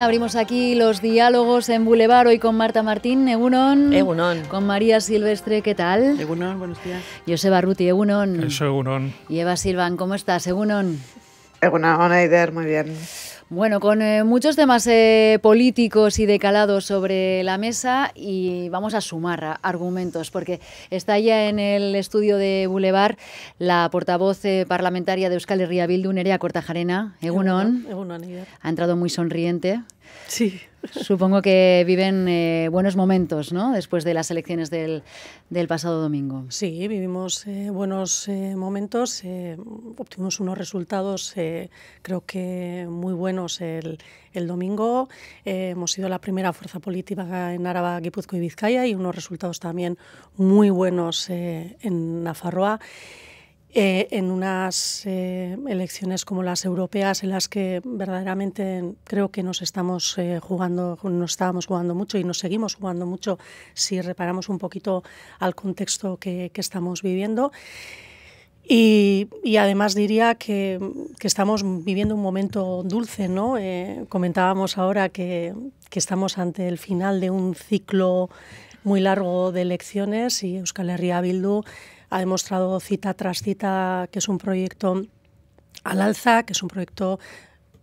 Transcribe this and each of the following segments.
Abrimos aquí los diálogos en Boulevard hoy con Marta Martín, Egunon. Egunon. Con María Silvestre, ¿qué tal? Egunon, buenos días. Joseba Ruti, Egunon. Eso, Egunon. Y Eva Silvan, ¿cómo estás? Egunon. Egunon, Aider, muy bien. Bueno, con eh, muchos temas eh, políticos y de sobre la mesa y vamos a sumar argumentos, porque está ya en el estudio de Boulevard la portavoz eh, parlamentaria de Euskal Herria Bildu, Nerea Cortajarena, Egunon, ha entrado muy sonriente. Sí. Supongo que viven eh, buenos momentos, ¿no? Después de las elecciones del, pasado domingo. Sí, vivimos eh, buenos eh, momentos. obtuvimos unos resultados, creo que muy buenos el, domingo. hemos sido la primera fuerza política en Araba, Guipúzcoa y Vizcaya y unos resultados también muy buenos en Nafarroa. Eh, en unas eh, elecciones como las europeas, en las que verdaderamente creo que nos estamos eh, jugando, nos estábamos jugando mucho y nos seguimos jugando mucho si reparamos un poquito al contexto que, estamos viviendo. Y, además diría que, estamos viviendo un momento dulce, ¿no? comentábamos ahora que, que estamos ante el final de un ciclo muy largo de elecciones y Euskal Herria Bildu ha demostrado cita tras cita que es un proyecto al alza, que es un proyecto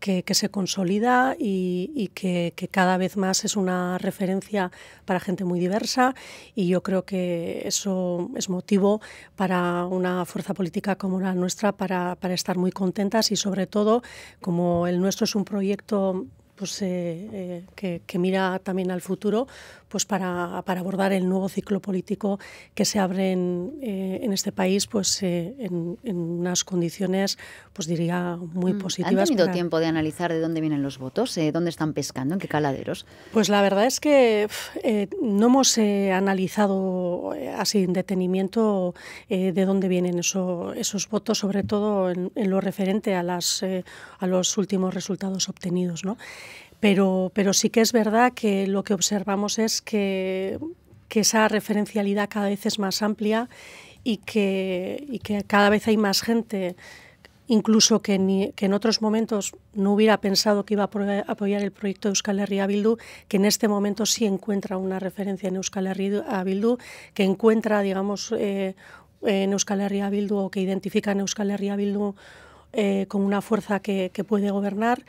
que, se consolida y, que, cada vez más es una referencia para gente muy diversa y yo creo que eso es motivo para una fuerza política como la nuestra para estar muy contentas y sobre todo como el nuestro es un proyecto pues, eh, eh, que, mira también al futuro pues, para, para, abordar el nuevo ciclo político que se abre en, eh, este país pues, en, unas condiciones, pues diría, muy mm, positivas. ¿Han tenido tiempo de analizar de dónde vienen los votos? ¿Dónde están pescando? ¿En qué caladeros? Pues la verdad es que no hemos analizado así en detenimiento de dónde vienen esos votos, sobre todo en, lo referente a, las, a los últimos resultados obtenidos. ¿no? Pero, sí que es verdad que lo que observamos es que, esa referencialidad cada vez es más amplia y que, cada vez hay más gente incluso que, en otros momentos no hubiera pensado que iba a apoyar el proyecto de Euskal Herria Bildu, que en este momento sí encuentra una referencia en Euskal Herria Bildu, que encuentra, digamos, eh, en Euskal Herria Bildu o que identifica en Euskal Herria Bildu eh, como una fuerza que puede gobernar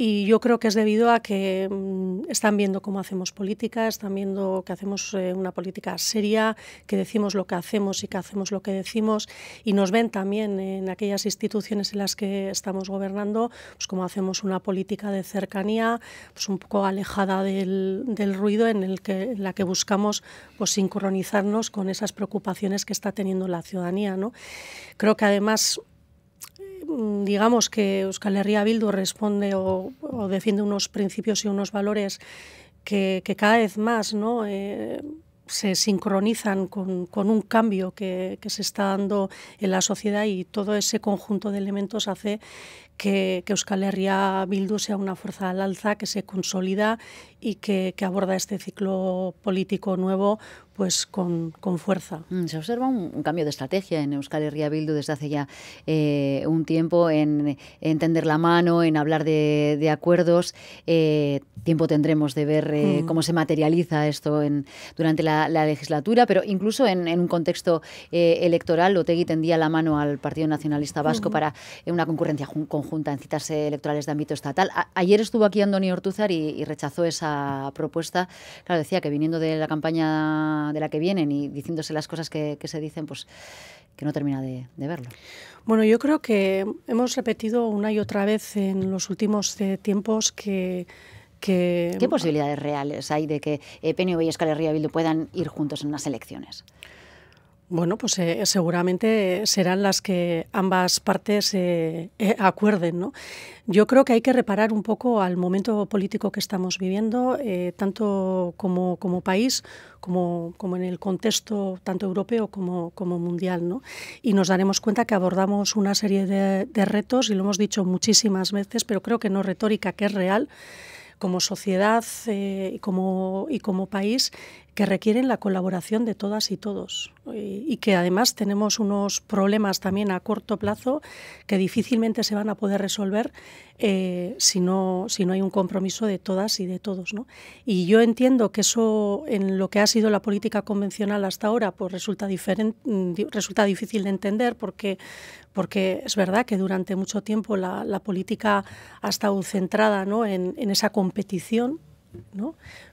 y yo creo que es debido a que mm, están viendo cómo hacemos política, están viendo que hacemos eh, una política seria, que decimos lo que hacemos y que hacemos lo que decimos, y nos ven también en aquellas instituciones en las que estamos gobernando, pues cómo hacemos una política de cercanía, pues un poco alejada del, del ruido en, el que, la que buscamos pues, sincronizarnos con esas preocupaciones que está teniendo la ciudadanía. ¿no? Creo que además Mm, digamos que Euskal Herria Bildu responde o, defiende unos principios y unos valores que, cada vez más ¿no? Eh, se sincronizan con, un cambio que, que, se está dando en la sociedad y todo ese conjunto de elementos hace que, Euskal Herria Bildu sea una fuerza al alza que se consolida y que, aborda este ciclo político nuevo pues con, con fuerza. Mm, se observa un, cambio de estrategia en Euskal Herria Bildu desde hace ya eh, un tiempo en, tender la mano, en hablar de, acuerdos. Eh, tiempo tendremos de ver eh, mm. cómo se materializa esto en, durante la, legislatura, pero incluso en, un contexto electoral, Otegi tendía la mano al Partido Nacionalista Vasco para una concurrencia conjunta junta en citas electorales de ámbito estatal. ayer estuvo aquí Andoni Ortuzar y, rechazó esa propuesta. Claro, decía que viniendo de la campaña de la que vienen y diciéndose las cosas que, se dicen, pues que no termina de, verlo. Bueno, yo creo que hemos repetido una y otra vez en los últimos eh, tiempos que ¿Qué posibilidades reales hay de que eh, y Escalería puedan ir juntos en unas elecciones? Bueno, pues eh, seguramente serán las que ambas partes eh, eh, acuerden. ¿no? Yo creo que hay que reparar un poco al momento político que estamos viviendo, tanto como, como país, como, como, en el contexto tanto europeo como, como mundial. ¿no? Y nos daremos cuenta que abordamos una serie de, de retos, y lo hemos dicho muchísimas veces, pero creo que no retórica, que es real como sociedad eh, y, como, país que requieren la colaboración de todas y todos y, que además tenemos unos problemas también a corto plazo que difícilmente se van a poder resolver eh, si, no, si no hay un compromiso de todas y de todos. Y yo entiendo que eso en lo que ha sido la política convencional hasta ahora pues resulta, diferente, mm, resulta difícil de entender porque porque es verdad que durante mucho tiempo la, política ha estado centrada en, esa competición,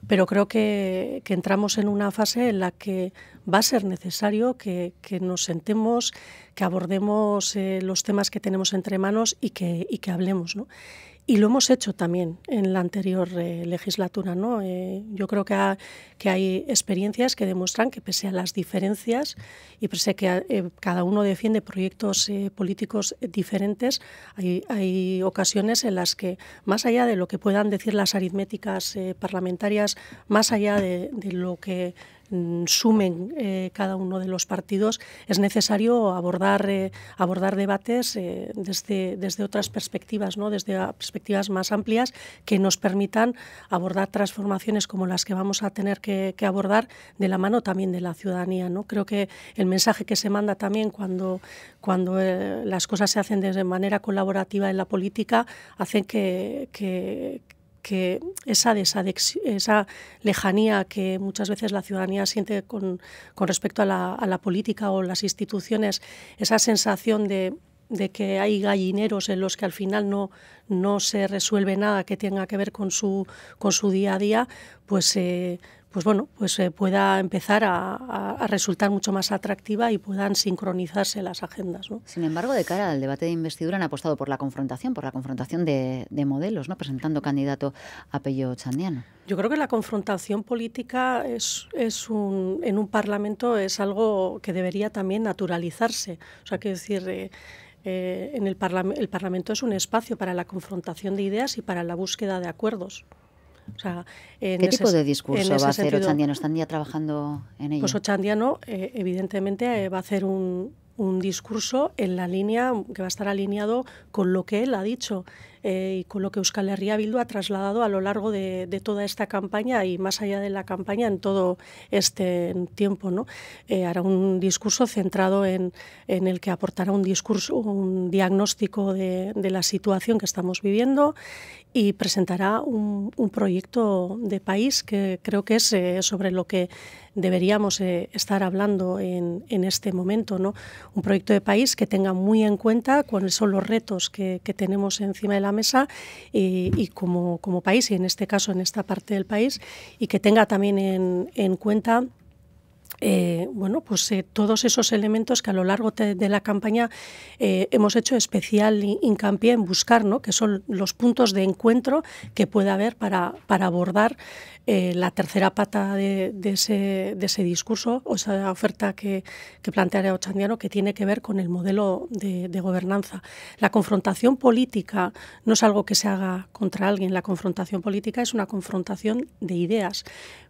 pero creo que, entramos en una fase en la que va a ser necesario que, nos sentemos, que abordemos eh, los temas que tenemos entre manos y que, que hablemos. ¿no? Y lo hemos hecho también en la anterior eh, legislatura. ¿no? Eh, yo creo que, hay experiencias que demuestran que pese a las diferencias y pese a que eh, cada uno defiende proyectos políticos diferentes, hay, ocasiones en las que, más allá de lo que puedan decir las aritméticas parlamentarias, más allá de lo que Mm, sumen eh, cada uno de los partidos, es necesario abordar, eh, abordar debates eh, desde, desde otras perspectivas, ¿no? desde perspectivas más amplias que nos permitan abordar transformaciones como las que vamos a tener que, que, abordar de la mano también de la ciudadanía. ¿no? Creo que el mensaje que se manda también cuando, cuando las cosas se hacen de manera colaborativa en la política hacen que, que que esa, esa lejanía que muchas veces la ciudadanía siente con, respecto a la, política o las instituciones, esa sensación de que hay gallineros en los que al final no, se resuelve nada que tenga que ver con su, día a día, pues, eh, pues bueno, pues eh, pueda empezar a, resultar mucho más atractiva y puedan sincronizarse las agendas. Sin embargo, de cara al debate de investidura han apostado por la confrontación, por la confrontación de, modelos, ¿no? presentando candidato a Pello Chandiano. Yo creo que la confrontación política es, un, en un parlamento es algo que debería también naturalizarse. O sea, que decir... Eh, eh, en el Parlamento es un espacio para la confrontación de ideas y para la búsqueda de acuerdos. ¿Qué tipo de discurso va a hacer sentido, Ochandiano? ¿Están ya trabajando en ello? Pues Ochandiano, eh, evidentemente, eh, va a hacer un, un discurso en la línea que va a estar alineado con lo que él ha dicho. Eh, y con lo que Euskal Herria Bildu ha trasladado a lo largo de, toda esta campaña y más allá de la campaña en todo este tiempo. ¿no? Eh, hará un discurso centrado en, en, el que aportará un discurso, un diagnóstico de, de la situación que estamos viviendo y presentará un, un, proyecto de país que creo que es eh, sobre lo que deberíamos estar hablando en, en, este momento. ¿no? Un proyecto de país que tenga muy en cuenta cuáles son los retos que, que tenemos encima de la mesa y, como, como, país, y en este caso en esta parte del país, y que tenga también en, cuenta eh, bueno, pues eh, todos esos elementos que a lo largo de, la campaña eh, hemos hecho especial hincapié en buscar, ¿no? que son los puntos de encuentro que puede haber para, para abordar eh, la tercera pata de, ese, discurso o esa oferta que, que plantea Ochandiano que tiene que ver con el modelo de, gobernanza. La confrontación política no es algo que se haga contra alguien, la confrontación política es una confrontación de ideas.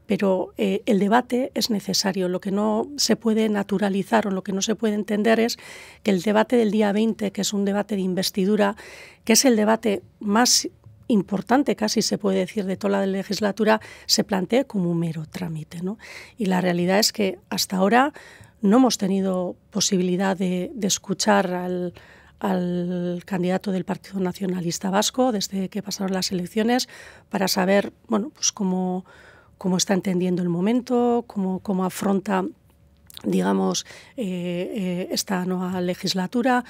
Pero eh, el debate es necesario. Lo que no se puede naturalizar o lo que no se puede entender es que el debate del día 20, que es un debate de investidura, que es el debate más importante, casi se puede decir, de toda la legislatura, se plantea como un mero trámite. ¿no? Y la realidad es que hasta ahora no hemos tenido posibilidad de, escuchar al, candidato del Partido Nacionalista Vasco desde que pasaron las elecciones para saber bueno, pues cómo, cómo está entendiendo el momento, cómo, cómo afronta digamos, eh, eh, esta nueva legislatura,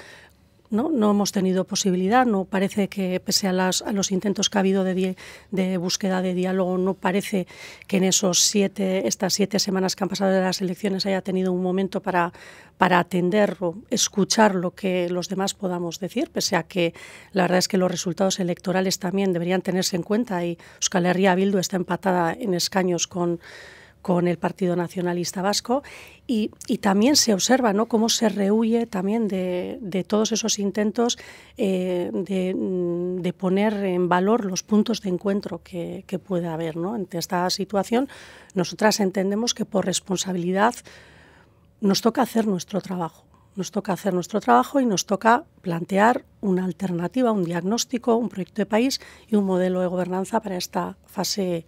¿no? hemos tenido posibilidad, no parece que, pese a, las, los intentos que ha habido de, de, búsqueda de diálogo, no parece que en esos siete, estas siete semanas que han pasado de las elecciones haya tenido un momento para, para atender o escuchar lo que los demás podamos decir, pese a que la verdad es que los resultados electorales también deberían tenerse en cuenta y Euskal Herria Bildu está empatada en escaños con con el Partido Nacionalista Vasco y, también se observa ¿no? cómo se rehuye también de, todos esos intentos eh, mm, de, poner en valor los puntos de encuentro que, puede haber. ¿no? Ante esta situación, nosotras entendemos que por responsabilidad nos toca hacer nuestro trabajo nos toca hacer nuestro trabajo y nos toca plantear una alternativa, un diagnóstico, un proyecto de país y un modelo de gobernanza para esta fase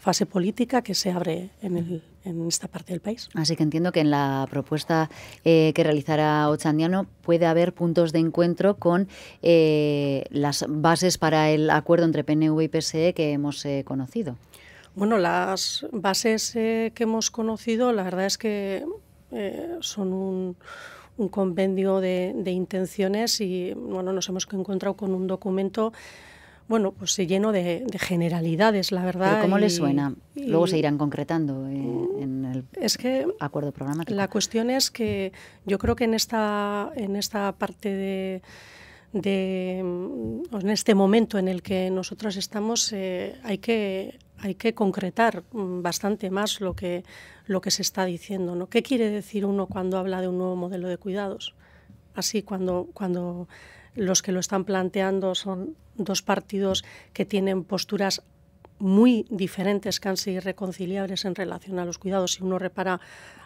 fase política que se abre en, esta parte del país. Así que entiendo que en la propuesta eh, que realizará Ochandiano puede haber puntos de encuentro con eh, las bases para el acuerdo entre PNV y PSE que hemos eh, conocido. Bueno, las bases que hemos conocido, la verdad es que son un, un de, de intenciones y bueno, nos hemos encontrado con un documento bueno, pues se lleno de, generalidades, la verdad. ¿Pero cómo le suena? Luego se irán concretando eh, en, el es que acuerdo programático. La cuestión es que yo creo que en esta, en esta parte de en este momento en el que nosotros estamos eh, hay que hay que concretar bastante más lo que lo que se está diciendo ¿no? qué quiere decir uno cuando habla de un nuevo modelo de cuidados así cuando cuando los que lo están planteando son dos partidos que tienen posturas muy diferentes, casi irreconciliables en relación a los cuidados, si uno repara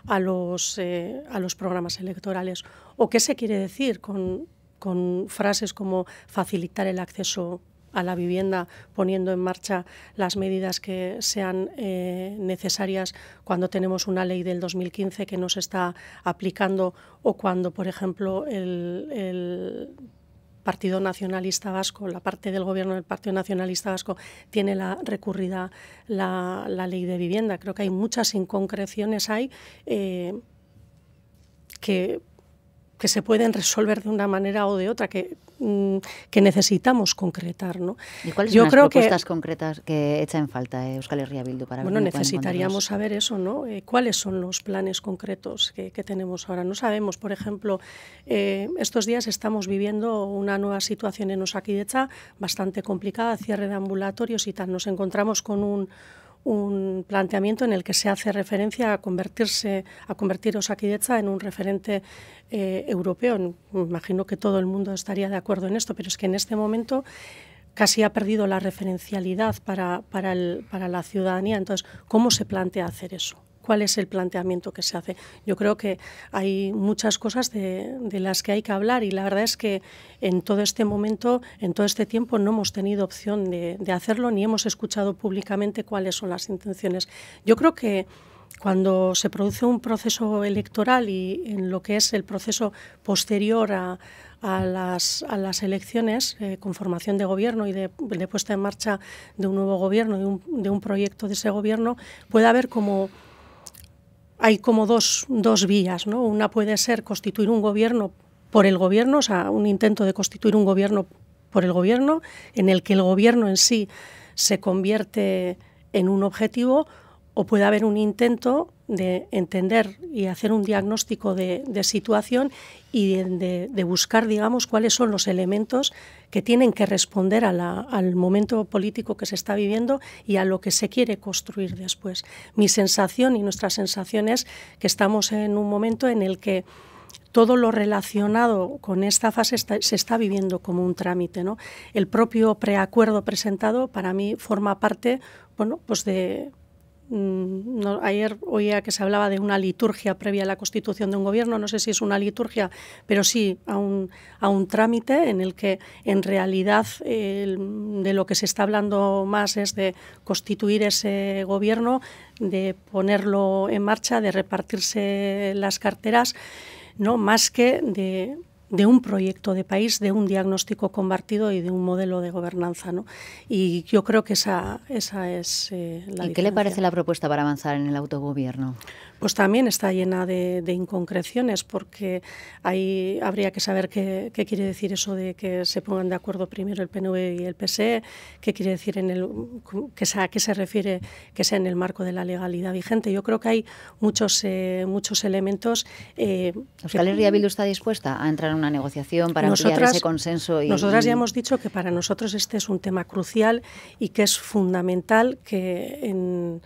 a los, eh, a los programas electorales. ¿O qué se quiere decir con, frases como facilitar el acceso a la vivienda, poniendo en marcha las medidas que sean eh, necesarias cuando tenemos una ley del 2015 que no se está aplicando o cuando, por ejemplo, el Partido Nacionalista Vasco, la parte del gobierno del Partido Nacionalista Vasco tiene la recurrida la, la ley de vivienda. Creo que hay muchas inconcreciones ahí eh, que que se pueden resolver de una manera o de otra, que, mm, que necesitamos concretar. ¿no? ¿Y cuáles Yo son creo las propuestas concretas que echa en falta eh, Euskal Herria Bildu para Bueno, necesitaríamos saber eso, ¿no? Eh, ¿Cuáles son los planes concretos que, tenemos ahora? No sabemos, por ejemplo, eh, estos días estamos viviendo una nueva situación en Osakidecha bastante complicada, cierre de ambulatorios y tal. Nos encontramos con un un planteamiento en el que se hace referencia a convertirse, a convertir Osakidecha en un referente eh, europeo. Me imagino que todo el mundo estaría de acuerdo en esto, pero es que en este momento casi ha perdido la referencialidad para, para la ciudadanía. Entonces, ¿cómo se plantea hacer eso? cuál es el planteamiento que se hace. Yo creo que hay muchas cosas de, las que hay que hablar y la verdad es que en todo este momento, en todo este tiempo, no hemos tenido opción de, hacerlo ni hemos escuchado públicamente cuáles son las intenciones. Yo creo que cuando se produce un proceso electoral y en lo que es el proceso posterior a, las, elecciones, eh, con formación de gobierno y de, puesta en marcha de un nuevo gobierno, de de un proyecto de ese gobierno, puede haber como hay como dos, dos vías. ¿no? Una puede ser constituir un gobierno por el gobierno, o sea, un intento de constituir un gobierno por el gobierno, en el que el gobierno en sí se convierte en un objetivo o puede haber un intento de entender y hacer un diagnóstico de, situación y de, buscar, digamos, cuáles son los elementos que tienen que responder al momento político que se está viviendo y a lo que se quiere construir después. Mi sensación y nuestra sensación es que estamos en un momento en el que todo lo relacionado con esta fase se está viviendo como un trámite. ¿no? El propio preacuerdo presentado para mí forma parte bueno, pues de Mm, no, ayer oía que se hablaba de una liturgia previa a la constitución de un gobierno, no sé si es una liturgia, pero sí a un, a un trámite en el que en realidad de lo que se está hablando más es de constituir ese gobierno, de ponerlo en marcha, de repartirse las carteras, no más que de de un proyecto de país, de un diagnóstico compartido y de un modelo de gobernanza. ¿no? Y yo creo que esa, esa es eh, la ¿Y qué le parece la propuesta para avanzar en el autogobierno? Pues también está llena de, inconcreciones, porque ahí habría que saber qué, quiere decir eso de que se pongan de acuerdo primero el PNV y el PSE, qué quiere decir en el, que sea, a qué se refiere que sea en el marco de la legalidad vigente. Yo creo que hay muchos, eh, muchos elementos. Eh, ¿Euskal Herria está dispuesta a entrar en una negociación, para ese consenso. Y, nosotras ya mm. hemos dicho que para nosotros este es un tema crucial y que es fundamental que en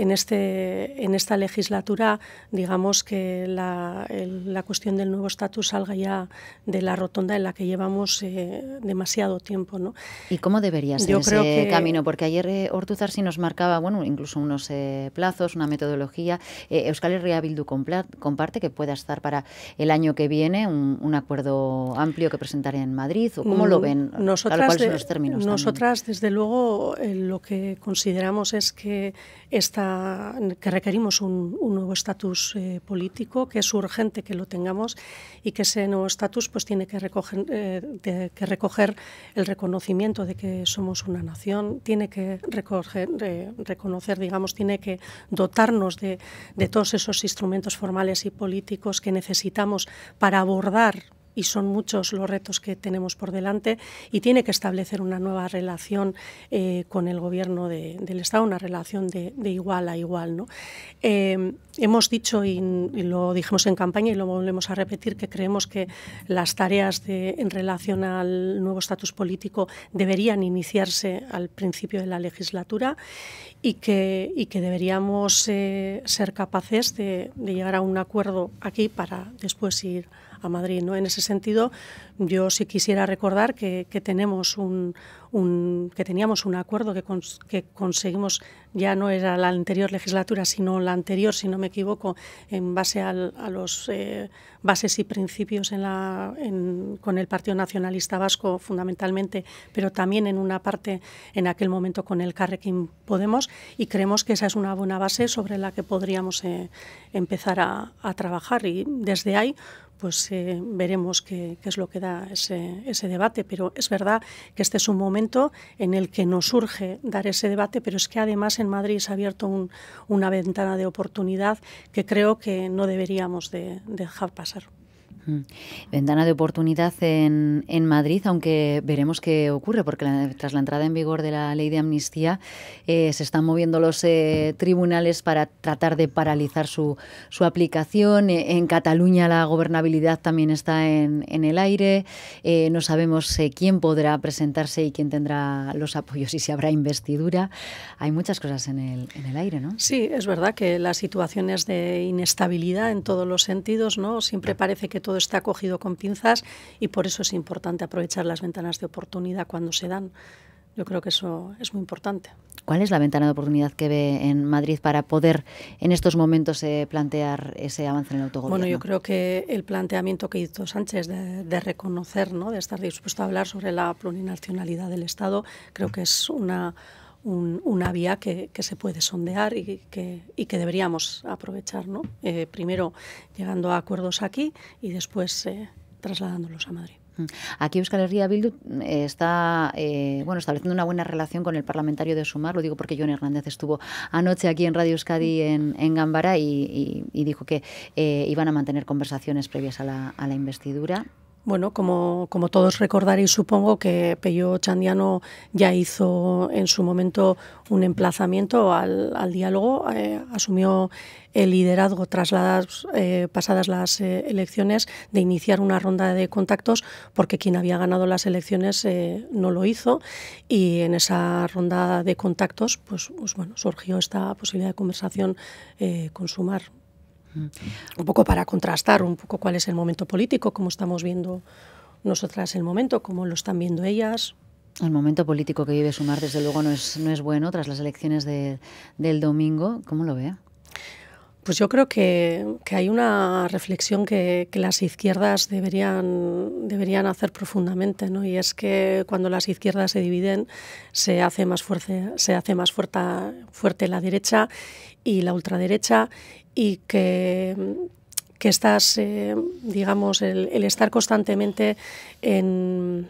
en, este, en esta legislatura, digamos que la, la cuestión del nuevo estatus salga ya de la rotonda en la que llevamos eh, demasiado tiempo. ¿no? ¿Y cómo debería ser Yo ese creo que... camino? Porque ayer eh, Ortuzar sí nos marcaba bueno, incluso unos eh, plazos, una metodología. Euskal Herria Bildu comparte que pueda estar para el año que viene un, acuerdo amplio que presentaré en Madrid. ¿o ¿Cómo lo mm, ven? Nosotras, los términos nosotras desde luego, lo que consideramos es que esta que requerimos un, nuevo estatus eh, político, que es urgente que lo tengamos y que ese nuevo estatus pues, tiene que recoger, eh, que recoger el reconocimiento de que somos una nación, tiene que recoger, eh, reconocer, digamos, tiene que dotarnos de, de todos esos instrumentos formales y políticos que necesitamos para abordar y son muchos los retos que tenemos por delante y tiene que establecer una nueva relación eh, con el gobierno del Estado, una relación de, igual a igual. ¿no? Em, hemos dicho y, lo dijimos en campaña y lo volvemos a repetir que creemos que las tareas de, en relación al nuevo estatus político deberían iniciarse al principio de la legislatura y que, que deberíamos eh, ser capaces de, llegar a un acuerdo aquí para después ir a Madrid. ¿no? sentido, yo sí quisiera recordar que, tenemos un, que teníamos un acuerdo que, que, conseguimos, ya no era la anterior legislatura, sino la anterior, si no me equivoco, en base a los eh, bases y principios en la, con el Partido Nacionalista Vasco fundamentalmente, pero también en una parte en aquel momento con el Carrequín Podemos y creemos que esa es una buena base sobre la que podríamos eh, empezar a trabajar y desde ahí pues eh, veremos qué, es lo que da ese, debate. Pero es verdad que este es un momento en el que nos surge dar ese debate, pero es que además en Madrid se ha abierto una ventana de oportunidad que creo que no deberíamos de dejar pasar. Mm. Ventana de oportunidad en, en, Madrid, aunque veremos qué ocurre, porque tras la entrada en vigor de la ley de amnistía eh, se están moviendo los eh, tribunales para tratar de paralizar su, su aplicación. Eh, en Cataluña la gobernabilidad también está en, en el aire. no sabemos quién podrá presentarse y quién tendrá los apoyos y si habrá investidura. Hay muchas cosas en el, en el aire, ¿no? Sí, es verdad que las situaciones de inestabilidad en todos los sentidos, ¿no? Siempre parece que todo está acogido con pinzas y por eso es importante aprovechar las ventanas de oportunidad cuando se dan. Yo creo que eso es muy importante. ¿Cuál es la ventana de oportunidad que ve en Madrid para poder en estos momentos eh, plantear ese avance en el autogobierno? Bueno, yo creo que el planteamiento que hizo Sánchez de, reconocer, ¿no? de estar dispuesto a hablar sobre la plurinacionalidad del Estado, creo mm. que es una una vía que, que, se puede sondear y que, y que deberíamos aprovechar, ¿no? Eh, primero llegando a acuerdos aquí y después eh, trasladándolos a Madrid. Mm. Aquí Euskal Herria Bildu mm, está eh, bueno, estableciendo una buena relación con el parlamentario de Sumar, lo digo porque John Hernández estuvo anoche aquí en Radio Euskadi en, en Gambara y, dijo que iban a mantener conversaciones previas a la, a la investidura. Bueno, como, como, todos recordaréis, supongo que Pello Chandiano ya hizo en su momento un emplazamiento al, diálogo, eh, asumió el liderazgo tras las eh, pasadas las eh, elecciones de iniciar una ronda de contactos porque quien había ganado las elecciones no lo hizo y en esa ronda de contactos pues, pues bueno, surgió esta posibilidad de conversación con Sumar. Un poco para contrastar un poco cuál es el momento político, cómo estamos viendo nosotras el momento, cómo lo están viendo ellas. El momento político que vive Sumar, desde luego, no es, bueno tras las elecciones del domingo. ¿Cómo lo vea? Pues yo creo que, hay una reflexión que, las izquierdas deberían, deberían hacer profundamente, ¿no? Y es que cuando las izquierdas se dividen, se hace más fuerte, se hace más fuerte, fuerte la derecha y la ultraderecha, y que que eh, digamos, el, el, estar constantemente en,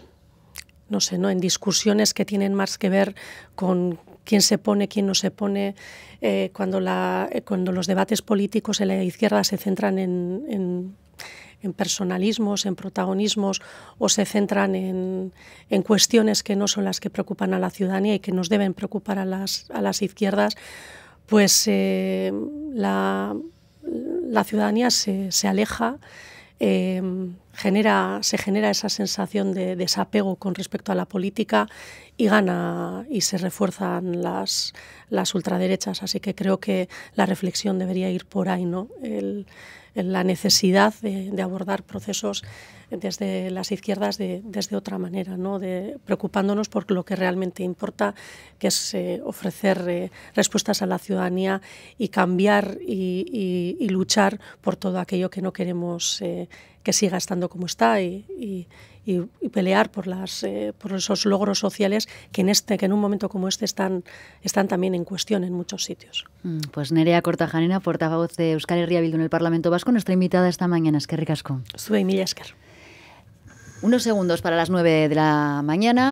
no sé, ¿no? en discusiones que tienen más que ver con quién se pone, quién no se pone, eh, cuando, la, eh, cuando los debates políticos en la izquierda se centran en, personalismos, en protagonismos o se centran en, cuestiones que no son las que preocupan a la ciudadanía y que nos deben preocupar a las, izquierdas, pues eh, la, ciudadanía se aleja genera, se genera esa sensación de desapego con respecto a la política y gana y se refuerzan las, las ultraderechas. Así que creo que la reflexión debería ir por ahí, ¿no? la necesidad de, abordar procesos desde las izquierdas desde otra manera, ¿no? De, preocupándonos por lo que realmente importa, que es eh, ofrecer eh, respuestas a la ciudadanía y cambiar y, luchar por todo aquello que no queremos. Eh, que siga estando como está y, pelear por, las, eh, por esos logros sociales que en, este, que en un momento como este están, están también en cuestión en muchos sitios. Mm, pues Nerea Cortajanena, portavoz de Euskal Herria Bildu en el Parlamento Vasco, nuestra invitada esta mañana. Es que ricasco. Sube Unos segundos para las 9 de la mañana.